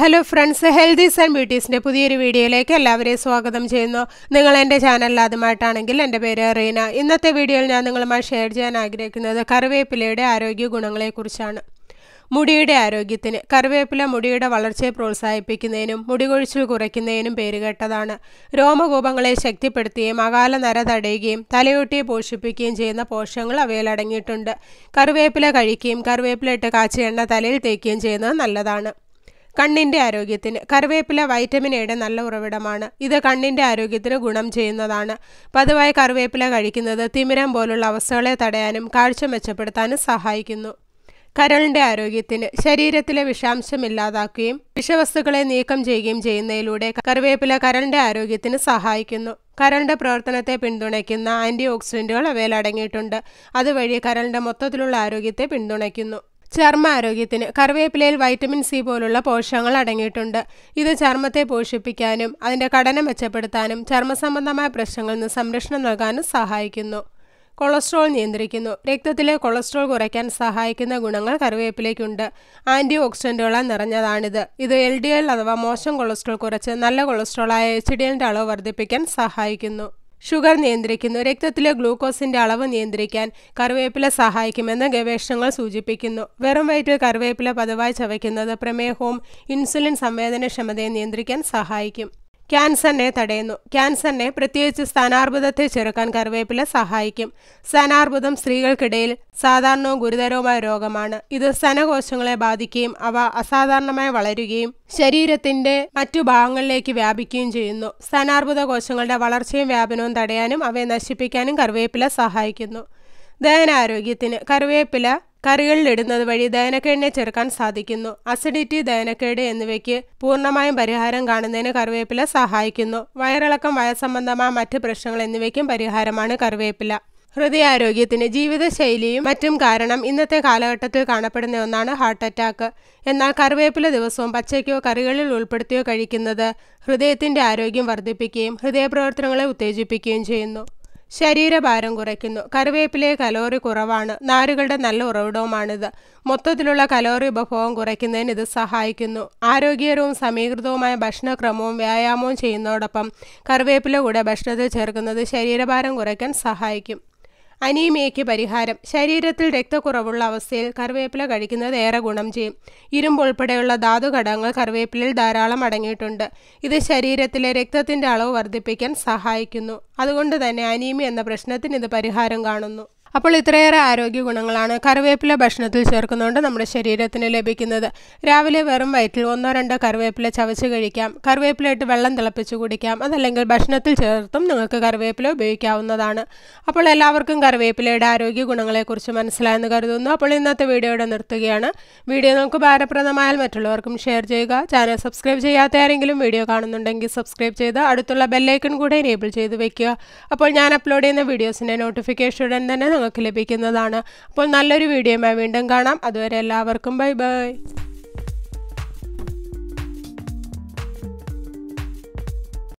hello friends healthies and ബ്യൂട്ടീസിൻ്റെ പുതിയൊരു വീഡിയോയിലേക്ക് എല്ലാവരെയും സ്വാഗതം ചെയ്യുന്നു നിങ്ങൾ എൻ്റെ ചാനലിൽ ആദ്യമായിട്ടാണെങ്കിൽ എൻ്റെ പേര് റീന ഇന്നത്തെ വീഡിയോയിൽ ഞാൻ നിങ്ങളുമായി ഷെയർ ചെയ്യാൻ ആഗ്രഹിക്കുന്നത് കറിവേപ്പിലയുടെ ആരോഗ്യ ഗുണങ്ങളെക്കുറിച്ചാണ് മുടിയുടെ ആരോഗ്യത്തിന് കറിവേപ്പില മുടിയുടെ വളർച്ചയെ പ്രോത്സാഹിപ്പിക്കുന്നതിനും മുടികൊഴിച്ചിൽ കുറയ്ക്കുന്നതിനും പേരുകേട്ടതാണ് രോമകൂപങ്ങളെ ശക്തിപ്പെടുത്തുകയും അകാല നര തടയുകയും തലയൊട്ടിയെ പോഷിപ്പിക്കുകയും ചെയ്യുന്ന പോഷകങ്ങൾ അവയിൽ അടങ്ങിയിട്ടുണ്ട് കറിവേപ്പില കഴിക്കുകയും കറിവേപ്പില ഇട്ട് കാച്ചിയ എണ്ണ തലയിൽ തേക്കുകയും ചെയ്യുന്നത് നല്ലതാണ് കണ്ണിന്റെ ആരോഗ്യത്തിന് കറിവേപ്പില വൈറ്റമിൻ എയുടെ നല്ല ഉറവിടമാണ് ഇത് കണ്ണിന്റെ ആരോഗ്യത്തിന് ഗുണം ചെയ്യുന്നതാണ് പതിവായി കറിവേപ്പില കഴിക്കുന്നത് തിമിരം പോലുള്ള അവസ്ഥകളെ തടയാനും കാഴ്ച മെച്ചപ്പെടുത്താനും സഹായിക്കുന്നു കരളിന്റെ ആരോഗ്യത്തിന് ശരീരത്തിലെ വിഷാംശം ഇല്ലാതാക്കുകയും വിഷവസ്തുക്കളെ നീക്കം ചെയ്യുകയും ചെയ്യുന്നതിലൂടെ കറിവേപ്പില കരളിന്റെ ആരോഗ്യത്തിന് സഹായിക്കുന്നു കരളിന്റെ പ്രവർത്തനത്തെ പിന്തുണയ്ക്കുന്ന ആന്റി ഓക്സിഡന്റുകൾ അവയിലടങ്ങിയിട്ടുണ്ട് അതുവഴി കരളിന്റെ മൊത്തത്തിലുള്ള ആരോഗ്യത്തെ പിന്തുണയ്ക്കുന്നു ചർമ്മ ആരോഗ്യത്തിന് കറിവേപ്പിലയിൽ വൈറ്റമിൻ സി പോലുള്ള പോഷകങ്ങൾ അടങ്ങിയിട്ടുണ്ട് ഇത് ചർമ്മത്തെ പോഷിപ്പിക്കാനും അതിൻ്റെ ഘടന മെച്ചപ്പെടുത്താനും ചർമ്മസംബന്ധമായ പ്രശ്നങ്ങളിൽ നിന്ന് സംരക്ഷണം നൽകാനും സഹായിക്കുന്നു കൊളസ്ട്രോൾ നിയന്ത്രിക്കുന്നു രക്തത്തിലെ കൊളസ്ട്രോൾ കുറയ്ക്കാൻ സഹായിക്കുന്ന ഗുണങ്ങൾ കറിവേപ്പിലേക്കുണ്ട് ആൻറ്റി ഓക്സിഡൻറ്റുകളാൽ നിറഞ്ഞതാണിത് ഇത് എൽ ഡി എൽ അഥവാ മോശം കൊളസ്ട്രോൾ കുറച്ച് നല്ല കൊളസ്ട്രോളായ എച്ച് ഡി എല്ലിൻ്റെ അളവ് വർദ്ധിപ്പിക്കാൻ സഹായിക്കുന്നു ഷുഗർ നിയന്ത്രിക്കുന്നു രക്തത്തിലെ ഗ്ലൂക്കോസിന്റെ അളവ് നിയന്ത്രിക്കാൻ കറിവേപ്പില സഹായിക്കുമെന്ന് ഗവേഷണങ്ങൾ സൂചിപ്പിക്കുന്നു വെറും വയറ്റിൽ കറിവേപ്പില പതിവായി ചവയ്ക്കുന്നത് പ്രമേഹവും ഇൻസുലിൻ സംവേദനക്ഷമതയെ നിയന്ത്രിക്കാൻ സഹായിക്കും ക്യാൻസറിനെ തടയുന്നു ക്യാൻസറിനെ പ്രത്യേകിച്ച് സ്ഥാനാർബുദത്തെ ചെറുക്കാൻ കറിവേപ്പില സഹായിക്കും സ്ഥാനാർബുദം സ്ത്രീകൾക്കിടയിൽ സാധാരണവും ഗുരുതരവുമായ രോഗമാണ് ഇത് സ്തനകോശങ്ങളെ ബാധിക്കുകയും അവ അസാധാരണമായി വളരുകയും ശരീരത്തിന്റെ മറ്റു ഭാഗങ്ങളിലേക്ക് വ്യാപിക്കുകയും ചെയ്യുന്നു സ്ഥാനാർബുദ കോശങ്ങളുടെ വളർച്ചയും വ്യാപനവും തടയാനും അവയെ നശിപ്പിക്കാനും കറിവേപ്പില സഹായിക്കുന്നു ദഹനാരോഗ്യത്തിന് കറിവേപ്പില കറികളിലിടുന്നത് വഴി ദയനക്കേടിനെ ചെറുക്കാൻ സാധിക്കുന്നു അസിഡിറ്റി ദയനക്കേട് എന്നിവയ്ക്ക് പൂർണ്ണമായും പരിഹാരം കാണുന്നതിന് കറിവേപ്പില സഹായിക്കുന്നു വയറിളക്കം വയസ്സംബന്ധമായ മറ്റ് പ്രശ്നങ്ങൾ എന്നിവയ്ക്കും പരിഹാരമാണ് കറിവേപ്പില ഹൃദയാരോഗ്യത്തിന് ജീവിതശൈലിയും മറ്റും കാരണം ഇന്നത്തെ കാലഘട്ടത്തിൽ കാണപ്പെടുന്ന ഒന്നാണ് ഹാർട്ട് അറ്റാക്ക് എന്നാൽ കറിവേപ്പില ദിവസവും പച്ചയ്ക്കോ കറികളിൽ ഉൾപ്പെടുത്തിയോ കഴിക്കുന്നത് ഹൃദയത്തിൻ്റെ ആരോഗ്യം വർദ്ധിപ്പിക്കുകയും ഹൃദയപ്രവർത്തനങ്ങളെ ഉത്തേജിപ്പിക്കുകയും ചെയ്യുന്നു ശരീരഭാരം കുറയ്ക്കുന്നു കറിവേപ്പിലെ കലോറി കുറവാണ് നാരുകളുടെ നല്ല ഉറവിടവുമാണിത് മൊത്തത്തിലുള്ള കലോറി ഉപഭോഗം കുറയ്ക്കുന്നതിന് ഇത് സഹായിക്കുന്നു ആരോഗ്യകരവും സമീകൃതവുമായ ഭക്ഷണക്രമവും വ്യായാമവും ചെയ്യുന്നതോടൊപ്പം കറിവേപ്പില കൂടെ ഭക്ഷണത്തിൽ ചേർക്കുന്നത് ശരീരഭാരം കുറയ്ക്കാൻ സഹായിക്കും അനീമിയയ്ക്ക് പരിഹാരം ശരീരത്തിൽ രക്തക്കുറവുള്ള അവസ്ഥയിൽ കറിവേപ്പില കഴിക്കുന്നത് ഏറെ ഗുണം ചെയ്യും ഇരുമ്പ് ഉൾപ്പെടെയുള്ള ധാതു ഘടകങ്ങൾ കറിവേപ്പിലയിൽ ധാരാളം അടങ്ങിയിട്ടുണ്ട് ഇത് ശരീരത്തിലെ രക്തത്തിൻ്റെ അളവ് വർദ്ധിപ്പിക്കാൻ സഹായിക്കുന്നു അതുകൊണ്ട് തന്നെ അനീമിയ എന്ന പ്രശ്നത്തിന് ഇത് പരിഹാരം കാണുന്നു അപ്പോൾ ഇത്രയേറെ ആരോഗ്യ ഗുണങ്ങളാണ് കറിവേപ്പില ഭക്ഷണത്തിൽ ചേർക്കുന്നതുകൊണ്ട് നമ്മുടെ ശരീരത്തിന് ലഭിക്കുന്നത് രാവിലെ വെറും വയറ്റിൽ ഒന്നോ രണ്ടോ കറിവേപ്പില ചവച്ച് കഴിക്കാം കറിവേപ്പില ഇട്ട് വെള്ളം തിളപ്പിച്ച് കുടിക്കാം അതല്ലെങ്കിൽ ഭക്ഷണത്തിൽ ചേർത്തും നിങ്ങൾക്ക് കറിവേപ്പില ഉപയോഗിക്കാവുന്നതാണ് അപ്പോൾ എല്ലാവർക്കും കറിവേപ്പിലയുടെ ആരോഗ്യ ഗുണങ്ങളെക്കുറിച്ച് മനസ്സിലായെന്ന് കരുതുന്നു അപ്പോൾ ഇന്നത്തെ വീഡിയോയുടെ നിർത്തുകയാണ് വീഡിയോ നമുക്ക് ഭാരപ്രദമായാൽ മറ്റുള്ളവർക്കും ഷെയർ ചെയ്യുക ചാനൽ സബ്സ്ക്രൈബ് ചെയ്യാത്ത ആരെങ്കിലും വീഡിയോ കാണുന്നുണ്ടെങ്കിൽ സബ്സ്ക്രൈബ് ചെയ്ത് അടുത്തുള്ള ബെല്ലൈക്കൺ കൂടെ എനേബിൾ ചെയ്ത് വെക്കുക അപ്പോൾ ഞാൻ അപ്ലോഡ് ചെയ്യുന്ന വീഡിയോസിൻ്റെ നോട്ടിഫിക്കേഷൻ ഉടൻ തന്നെ നമുക്ക് ലഭിക്കുന്നതാണ് അപ്പോൾ നല്ലൊരു വീഡിയോയുമായി വീണ്ടും കാണാം അതുവരെ എല്ലാവർക്കും ബൈ ബൈ